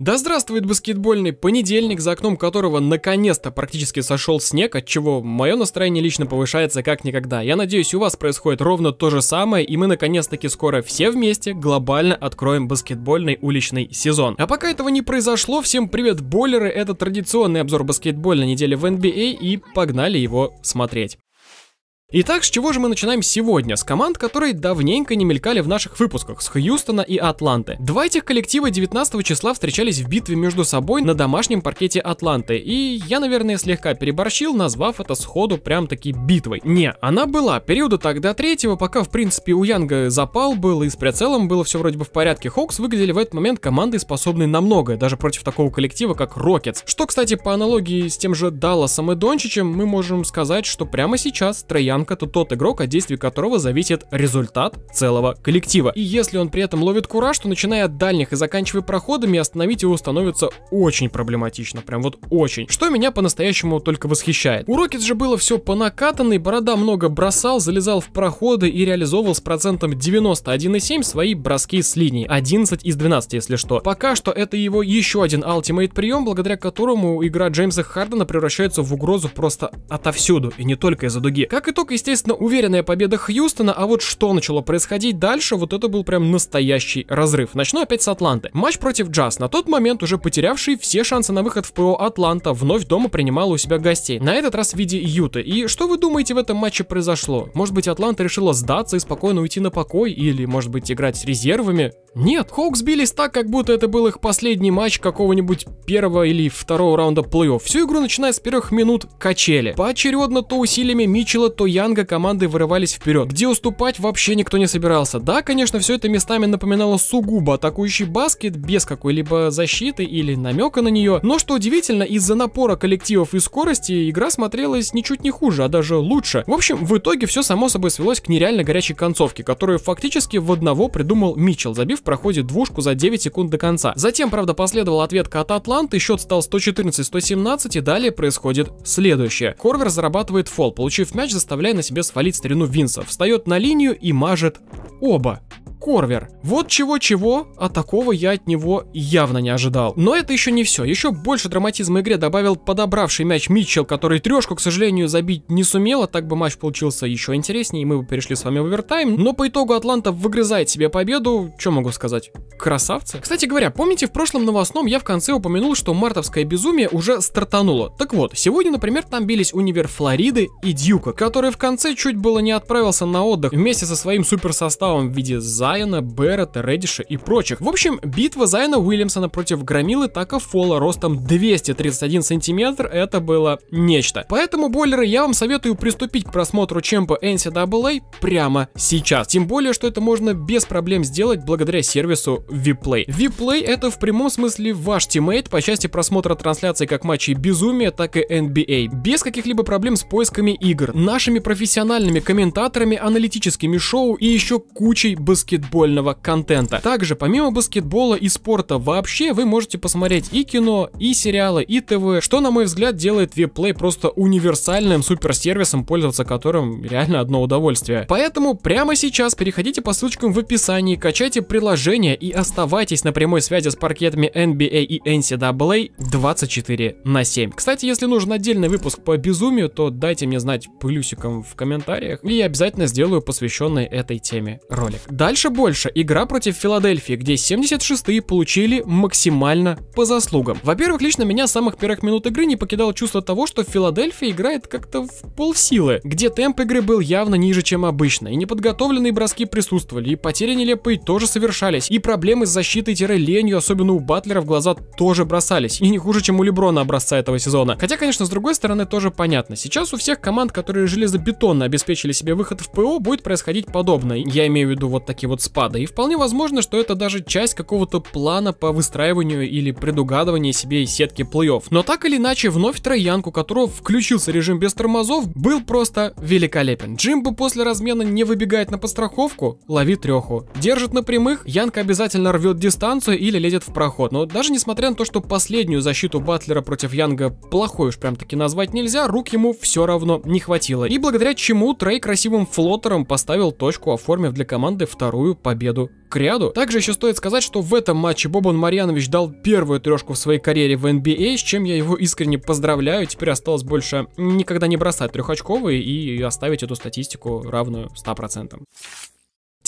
Да здравствует баскетбольный понедельник, за окном которого наконец-то практически сошел снег, от чего мое настроение лично повышается как никогда. Я надеюсь, у вас происходит ровно то же самое, и мы наконец-таки скоро все вместе глобально откроем баскетбольный уличный сезон. А пока этого не произошло, всем привет, бойлеры, это традиционный обзор баскетбольной недели в NBA, а, и погнали его смотреть. Итак, с чего же мы начинаем сегодня? С команд, которые давненько не мелькали в наших выпусках, с Хьюстона и Атланты. Два этих коллектива 19 числа встречались в битве между собой на домашнем паркете Атланты, и я, наверное, слегка переборщил, назвав это сходу прям-таки битвой. Не, она была, периода тогда третьего, пока, в принципе, у Янга запал был и с прицелом было все вроде бы в порядке, Хокс выглядели в этот момент командой, способной на многое, даже против такого коллектива, как Рокетс. Что, кстати, по аналогии с тем же Далласом и Дончичем, мы можем сказать, что прямо сейчас Троян Янка, то тот игрок, от действий которого зависит результат целого коллектива. И если он при этом ловит кураж, то начиная от дальних и заканчивая проходами, остановить его становится очень проблематично, прям вот очень. Что меня по-настоящему только восхищает. У Рокетс же было все по накатанной, борода много бросал, залезал в проходы и реализовывал с процентом 91,7 свои броски с линии. 11 из 12, если что. Пока что это его еще один алтимейт прием, благодаря которому игра Джеймса Хардена превращается в угрозу просто отовсюду, и не только из-за дуги. Как итог, Итог, естественно, уверенная победа Хьюстона, а вот что начало происходить дальше, вот это был прям настоящий разрыв. Начну опять с Атланты. Матч против Джаз, на тот момент уже потерявший все шансы на выход в ПО Атланта, вновь дома принимала у себя гостей, на этот раз в виде Юты. И что вы думаете в этом матче произошло? Может быть Атланта решила сдаться и спокойно уйти на покой, или может быть играть с резервами? Нет, Хоукс бились так, как будто это был их последний матч какого-нибудь первого или второго раунда плей-офф. Всю игру, начиная с первых минут, качели. Поочередно то усилиями Мичела, то я Янга команды вырывались вперед, где уступать вообще никто не собирался. Да, конечно, все это местами напоминало сугубо атакующий баскет без какой-либо защиты или намека на нее, но что удивительно, из-за напора коллективов и скорости игра смотрелась ничуть не хуже, а даже лучше. В общем, в итоге все само собой свелось к нереально горячей концовке, которую фактически в одного придумал Митчелл, забив в проходе двушку за 9 секунд до конца. Затем, правда, последовала ответка от Атланты, счет стал 114-117 и далее происходит следующее. Корвер зарабатывает фол, получив мяч, заставляет позволяя на себе свалить старину Винса, встает на линию и мажет оба. Корвер. Вот чего-чего, а такого я от него явно не ожидал. Но это еще не все. Еще больше драматизма игре добавил подобравший мяч Митчелл, который трешку, к сожалению, забить не сумела. Так бы матч получился еще интереснее, и мы бы перешли с вами в овертайм. Но по итогу Атланта выгрызает себе победу. Что могу сказать? Красавцы. Кстати говоря, помните, в прошлом новостном я в конце упомянул, что мартовское безумие уже стартануло. Так вот, сегодня, например, там бились Универ Флориды и Дьюка, которые в конце чуть было не отправился на отдых вместе со своим суперсоставом в виде Зайана, Беррета, Редиша и прочих. В общем, битва Зайана Уильямсона против Громилы Така Фола ростом 231 сантиметр это было нечто. Поэтому, бойлеры, я вам советую приступить к просмотру чемпа NCAA а а прямо сейчас. Тем более, что это можно без проблем сделать благодаря сервису Vplay. Vplay это в прямом смысле ваш тиммейт по части просмотра трансляций как матчей безумия, так и NBA. А. Без каких-либо проблем с поисками игр. Нашими профессиональными комментаторами, аналитическими шоу и еще кучей баскетбольного контента. Также, помимо баскетбола и спорта вообще, вы можете посмотреть и кино, и сериалы, и ТВ, что, на мой взгляд, делает Виплей просто универсальным суперсервисом, пользоваться которым реально одно удовольствие. Поэтому прямо сейчас переходите по ссылочкам в описании, качайте приложение и оставайтесь на прямой связи с паркетами NBA а и NCAA 24 а на 7. Кстати, если нужен отдельный выпуск по безумию, то дайте мне знать плюсиком ссылкам в комментариях, и я обязательно сделаю посвященный этой теме ролик. Дальше больше. Игра против Филадельфии, где 76-е получили максимально по заслугам. Во-первых, лично меня с самых первых минут игры не покидало чувство того, что Филадельфия играет как-то в полсилы, где темп игры был явно ниже, чем обычно, и неподготовленные броски присутствовали, и потери нелепые тоже совершались, и проблемы с защитой-ленью, особенно у Батлера, в глаза тоже бросались, и не хуже, чем у Леброна образца этого сезона. Хотя, конечно, с другой стороны, тоже понятно. Сейчас у всех команд, которые жили за Бетонно обеспечили себе выход в ПО, будет происходить подобное. Я имею в виду вот такие вот спады. И вполне возможно, что это даже часть какого-то плана по выстраиванию или предугадыванию себе сетки плей-офф. Но так или иначе, вновь Троян, у которого включился режим без тормозов, был просто великолепен. Джимбо после размена не выбегает на постраховку, лови треху. Держит на прямых, Янка обязательно рвет дистанцию или лезет в проход. Но даже несмотря на то, что последнюю защиту Батлера против Янга плохой уж прям таки назвать нельзя, рук ему все равно не хватило. И благодаря благодаря чему Трей красивым флотером поставил точку, оформив для команды вторую победу к ряду. Также еще стоит сказать, что в этом матче Бобан Марьянович дал первую трешку в своей карьере в NBA, а, с чем я его искренне поздравляю. Теперь осталось больше никогда не бросать трехочковые и оставить эту статистику равную 100%.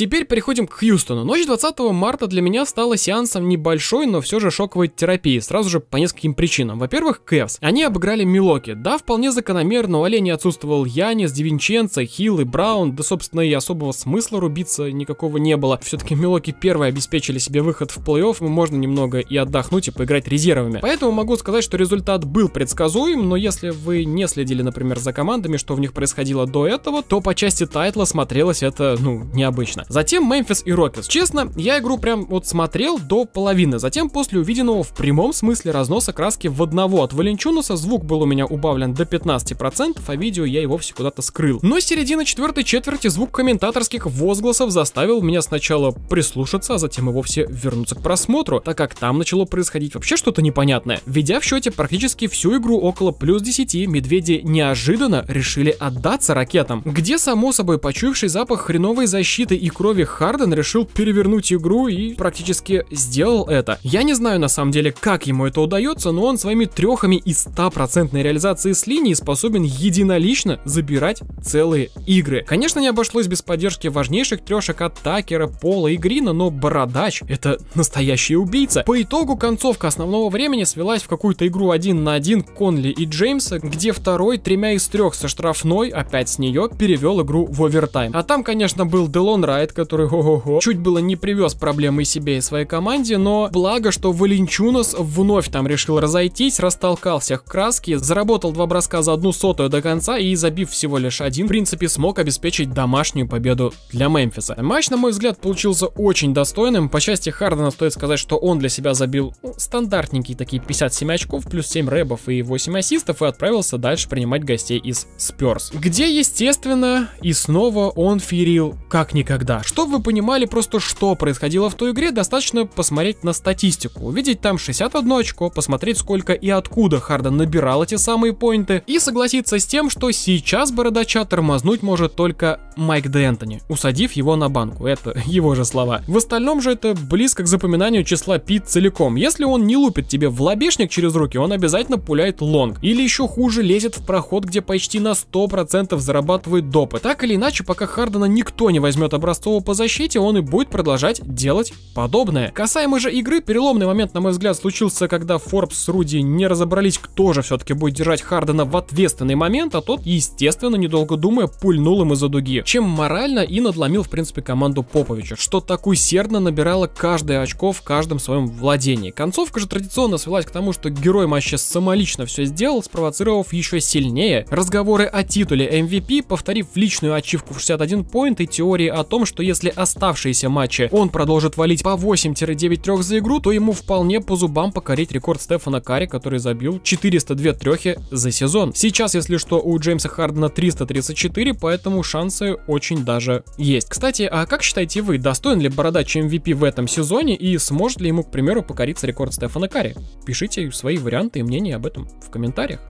Теперь переходим к Хьюстону. Ночь 20 марта для меня стала сеансом небольшой, но все же шоковой терапии, сразу же по нескольким причинам. Во-первых, Кэвс. Они обыграли Милоки. Да, вполне закономерно, у оленей отсутствовал Янис, Девинченца, Хилл и Браун, да, собственно, и особого смысла рубиться никакого не было. Все-таки Милоки первые обеспечили себе выход в плей-офф, можно немного и отдохнуть, и поиграть резервами. Поэтому могу сказать, что результат был предсказуем, но если вы не следили, например, за командами, что в них происходило до этого, то по части тайтла смотрелось это, ну, необычно. Затем Мемфис и Рокетс. Честно, я игру прям вот смотрел до половины. Затем после увиденного в прямом смысле разноса краски в одного от Валенчунуса звук был у меня убавлен до 15%, а видео я и вовсе куда-то скрыл. Но середина четвертой четверти звук комментаторских возгласов заставил меня сначала прислушаться, а затем и вовсе вернуться к просмотру, так как там начало происходить вообще что-то непонятное. Ведя в счете практически всю игру около плюс 10, медведи неожиданно решили отдаться ракетам, где само собой почуявший запах хреновой защиты и крови, Харден решил перевернуть игру и практически сделал это. Я не знаю на самом деле, как ему это удается, но он своими трехами и 100% реализации с линии способен единолично забирать целые игры. Конечно, не обошлось без поддержки важнейших трешек от Такера, Пола и Грина, но Бородач — это настоящий убийца. По итогу концовка основного времени свелась в какую-то игру один на один Конли и Джеймса, где второй тремя из трех со штрафной, опять с нее, перевел игру в овертайм. А там, конечно, был Делон Райт, Брайт, который ого-го, чуть было не привез проблемы себе, и своей команде, но благо, что Валенчунос вновь там решил разойтись, растолкал всех краски, заработал два броска за одну сотую до конца и, забив всего лишь один, в принципе смог обеспечить домашнюю победу для Мемфиса. Матч, на мой взгляд, получился очень достойным. По части Хардена стоит сказать, что он для себя забил ну, стандартненькие такие 57 очков, плюс 7 рэбов и 8 ассистов и отправился дальше принимать гостей из Спёрс. Где, естественно, и снова он ферил как никогда да. Чтобы вы понимали просто, что происходило в той игре, достаточно посмотреть на статистику. Увидеть там 61 очко, посмотреть сколько и откуда Харден набирал эти самые поинты, и согласиться с тем, что сейчас бородача тормознуть может только Майк Дэ усадив его на банку. Это его же слова. В остальном же это близко к запоминанию числа пи целиком. Если он не лупит тебе в лобешник через руки, он обязательно пуляет лонг. Или еще хуже, лезет в проход, где почти на 100% зарабатывает допы. Так или иначе, пока Хардена никто не возьмет образ. Ростова по защите, он и будет продолжать делать подобное. Касаемо же игры, переломный момент, на мой взгляд, случился, когда Форбс с Руди не разобрались, кто же все-таки будет держать Хардена в ответственный момент, а тот, естественно, недолго думая, пульнул им из-за дуги, чем морально и надломил, в принципе, команду Поповича, что так усердно набирало каждое очко в каждом своем владении. Концовка же традиционно свелась к тому, что герой матча самолично все сделал, спровоцировав еще сильнее разговоры о титуле MVP, повторив личную ачивку в 61 поинт и теории о том, что если оставшиеся матчи он продолжит валить по 8-9 трех за игру, то ему вполне по зубам покорить рекорд Стефана Карри, который забил 402 трехи за сезон. Сейчас, если что, у Джеймса Хардена 334, поэтому шансы очень даже есть. Кстати, а как считаете вы, достоин ли Бородач MVP эм в этом сезоне и сможет ли ему, к примеру, покориться рекорд Стефана Карри? Пишите свои варианты и мнения об этом в комментариях.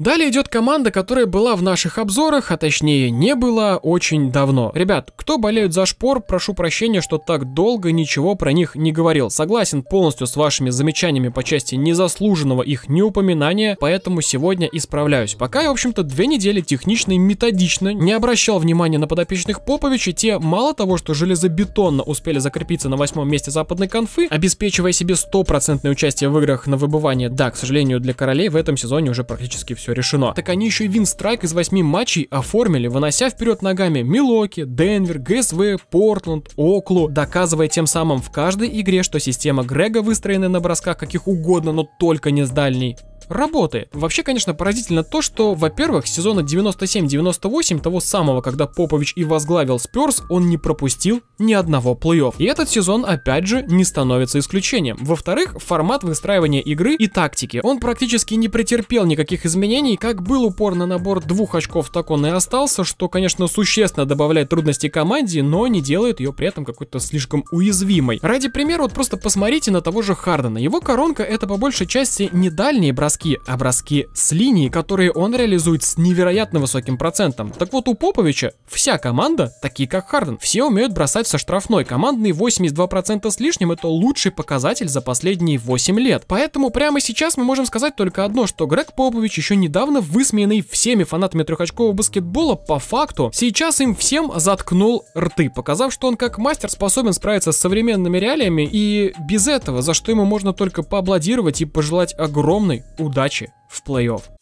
Далее идет команда, которая была в наших обзорах, а точнее не была очень давно. Ребят, кто болеет за шпор, прошу прощения, что так долго ничего про них не говорил. Согласен полностью с вашими замечаниями по части незаслуженного их неупоминания, поэтому сегодня исправляюсь. Пока я, в общем-то, две недели технично и методично не обращал внимания на подопечных Поповича, те мало того, что железобетонно успели закрепиться на восьмом месте западной конфы, обеспечивая себе стопроцентное участие в играх на выбывание. Да, к сожалению, для королей в этом сезоне уже практически все все решено. Так они еще и винстрайк из 8 матчей оформили, вынося вперед ногами Милоки, Денвер, ГСВ, Портланд, Оклу, доказывая тем самым в каждой игре, что система Грега выстроена на бросках каких угодно, но только не с дальней, работает. Вообще, конечно, поразительно то, что, во-первых, сезона 97-98, того самого, когда Попович и возглавил Спёрс, он не пропустил ни одного плей-офф. И этот сезон, опять же, не становится исключением. Во-вторых, формат выстраивания игры и тактики. Он практически не претерпел никаких изменений, как был упор на набор двух очков, так он и остался, что, конечно, существенно добавляет трудности команде, но не делает ее при этом какой-то слишком уязвимой. Ради примера, вот просто посмотрите на того же Хардена. Его коронка это по большей части не дальние броски, образки, образки а с линии, которые он реализует с невероятно высоким процентом. Так вот, у Поповича вся команда, такие как Харден, все умеют бросать со штрафной. Командные 82% с лишним это лучший показатель за последние 8 лет. Поэтому прямо сейчас мы можем сказать только одно, что Грег Попович еще недавно высмеянный всеми фанатами трехочкового баскетбола по факту, сейчас им всем заткнул рты, показав, что он как мастер способен справиться с современными реалиями и без этого, за что ему можно только поаплодировать и пожелать огромной удачи в плей-офф.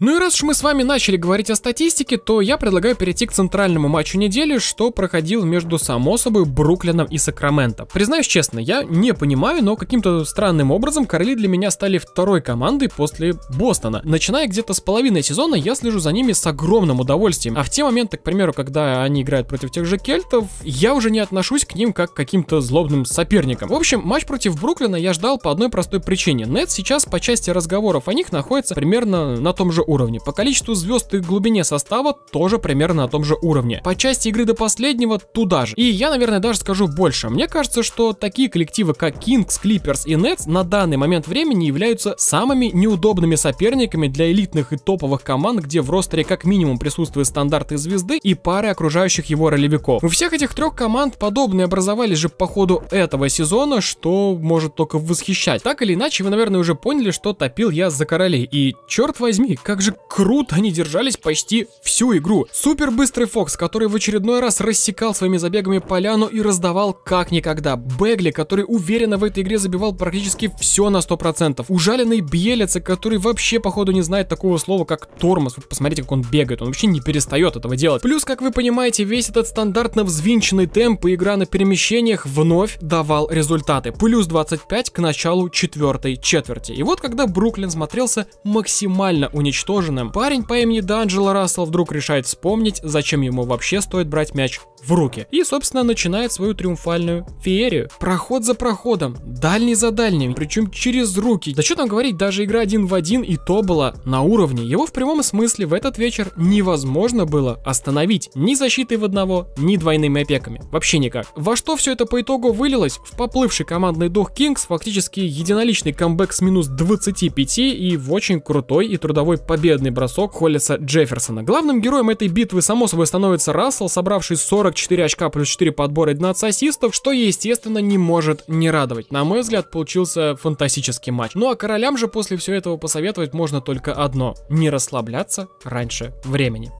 Ну и раз уж мы с вами начали говорить о статистике, то я предлагаю перейти к центральному матчу недели, что проходил между само собой Бруклином и Сакраменто. Признаюсь честно, я не понимаю, но каким-то странным образом Короли для меня стали второй командой после Бостона. Начиная где-то с половины сезона, я слежу за ними с огромным удовольствием. А в те моменты, к примеру, когда они играют против тех же кельтов, я уже не отношусь к ним как к каким-то злобным соперникам. В общем, матч против Бруклина я ждал по одной простой причине. Нет сейчас по части разговоров о них находится примерно на том же уровне. По количеству звезд и глубине состава тоже примерно на том же уровне. По части игры до последнего туда же. И я, наверное, даже скажу больше. Мне кажется, что такие коллективы, как Kings, Clippers и Nets на данный момент времени являются самыми неудобными соперниками для элитных и топовых команд, где в ростере как минимум присутствуют стандарты звезды и пары окружающих его ролевиков. У всех этих трех команд подобные образовались же по ходу этого сезона, что может только восхищать. Так или иначе, вы, наверное, уже поняли, что топил я за королей. И черт возьми, как как же круто они держались почти всю игру. Супер быстрый Фокс, который в очередной раз рассекал своими забегами поляну и раздавал как никогда. Бегли, который уверенно в этой игре забивал практически все на 100%. Ужаленный Бьелица, который вообще походу не знает такого слова, как тормоз. Вы посмотрите, как он бегает, он вообще не перестает этого делать. Плюс, как вы понимаете, весь этот стандартно взвинченный темп и игра на перемещениях вновь давал результаты. Плюс 25 к началу четвертой четверти. И вот когда Бруклин смотрелся максимально уничтожен уничтоженным, парень по имени Данджело Рассел вдруг решает вспомнить, зачем ему вообще стоит брать мяч в руки. И, собственно, начинает свою триумфальную феерию. Проход за проходом, дальний за дальним, причем через руки. Да что там говорить, даже игра один в один и то была на уровне. Его в прямом смысле в этот вечер невозможно было остановить ни защитой в одного, ни двойными опеками. Вообще никак. Во что все это по итогу вылилось? В поплывший командный дух Kings фактически единоличный камбэк с минус 25 и в очень крутой и трудовой победный бросок Холлиса Джефферсона. Главным героем этой битвы, само собой, становится Рассел, собравший 44 очка плюс 4 подбора и 12 ассистов, что, естественно, не может не радовать. На мой взгляд, получился фантастический матч. Ну а королям же после всего этого посоветовать можно только одно – не расслабляться раньше времени.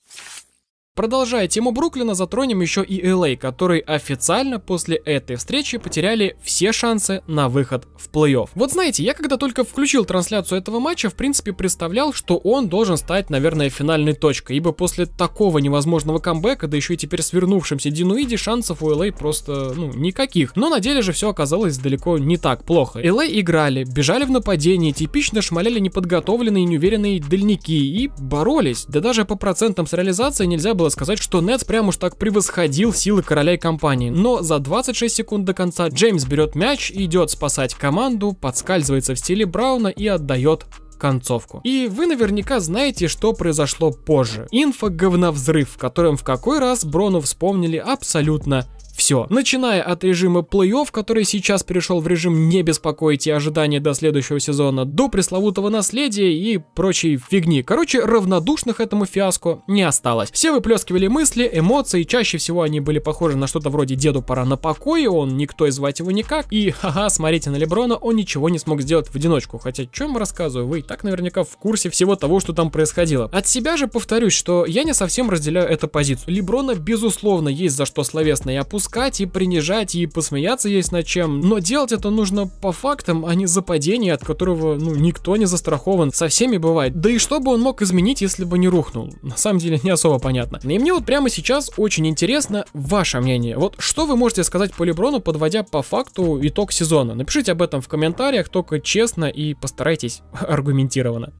Продолжая тему Бруклина, затронем еще и LA, а, которые официально после этой встречи потеряли все шансы на выход в плей-офф. Вот знаете, я когда только включил трансляцию этого матча, в принципе представлял, что он должен стать, наверное, финальной точкой, ибо после такого невозможного камбэка, да еще и теперь свернувшимся Динуиди, шансов у LA а просто, ну, никаких. Но на деле же все оказалось далеко не так плохо. LA а играли, бежали в нападении, типично шмаляли неподготовленные и неуверенные дальники и боролись. Да даже по процентам с реализацией нельзя было сказать, что Нетс прям уж так превосходил силы короля и компании, но за 26 секунд до конца Джеймс берет мяч, идет спасать команду, подскальзывается в стиле Брауна и отдает концовку. И вы наверняка знаете, что произошло позже. Инфо-говновзрыв, в котором в какой раз Брону вспомнили абсолютно все. Начиная от режима плей-офф, который сейчас перешел в режим не беспокоить и ожидания до следующего сезона, до пресловутого наследия и прочей фигни. Короче, равнодушных этому фиаско не осталось. Все выплескивали мысли, эмоции, чаще всего они были похожи на что-то вроде «деду пора на покой», он никто и звать его никак, и ха-ха, смотрите на Леброна, он ничего не смог сделать в одиночку. Хотя, чем рассказываю, вы и так наверняка в курсе всего того, что там происходило. От себя же повторюсь, что я не совсем разделяю эту позицию. Леброна, безусловно, есть за что словесно и опускать, таскать и принижать и посмеяться есть над чем, но делать это нужно по фактам, а не за падение, от которого ну никто не застрахован, со всеми бывает. Да и что бы он мог изменить, если бы не рухнул? На самом деле не особо понятно. И мне вот прямо сейчас очень интересно ваше мнение. Вот что вы можете сказать по Леброну, подводя по факту итог сезона? Напишите об этом в комментариях, только честно и постарайтесь аргументированно.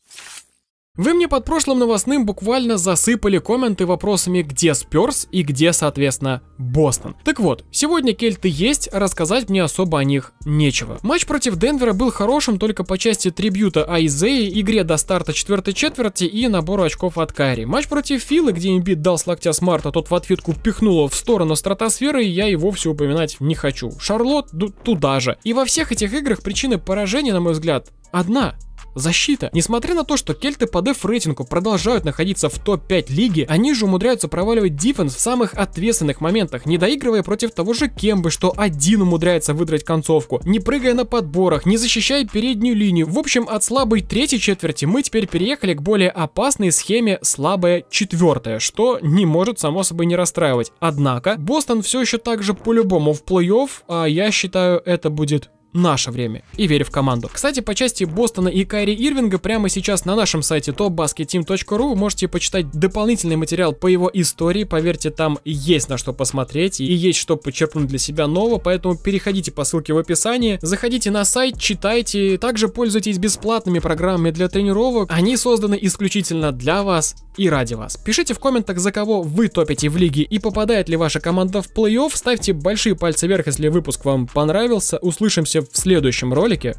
Вы мне под прошлым новостным буквально засыпали комменты вопросами, где Спёрс и где, соответственно, Бостон. Так вот, сегодня кельты есть, рассказать мне особо о них нечего. Матч против Денвера был хорошим только по части трибюта Айзеи, игре до старта четвертой четверти и набору очков от Кайри. Матч против Филы, где имбит дал с локтя с тот в ответку пихнуло в сторону стратосферы, и я и вовсе упоминать не хочу. Шарлот ну, туда же. И во всех этих играх причины поражения, на мой взгляд, одна – Защита. Несмотря на то, что кельты по деф-рейтингу продолжают находиться в топ-5 лиги, они же умудряются проваливать дефенс в самых ответственных моментах, не доигрывая против того же Кембы, что один умудряется выдрать концовку, не прыгая на подборах, не защищая переднюю линию. В общем, от слабой третьей четверти мы теперь переехали к более опасной схеме слабая четвертая, что не может само собой не расстраивать. Однако, Бостон все еще также по-любому в плей-офф, а я считаю это будет наше время и верю в команду. Кстати, по части Бостона и Кайри Ирвинга прямо сейчас на нашем сайте topbasketteam.ru можете почитать дополнительный материал по его истории. Поверьте, там есть на что посмотреть и есть что почерпнуть для себя нового, поэтому переходите по ссылке в описании, заходите на сайт, читайте, также пользуйтесь бесплатными программами для тренировок. Они созданы исключительно для вас и ради вас. Пишите в комментах, за кого вы топите в лиге и попадает ли ваша команда в плей-офф. Ставьте большие пальцы вверх, если выпуск вам понравился. Услышимся в следующем ролике.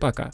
Пока.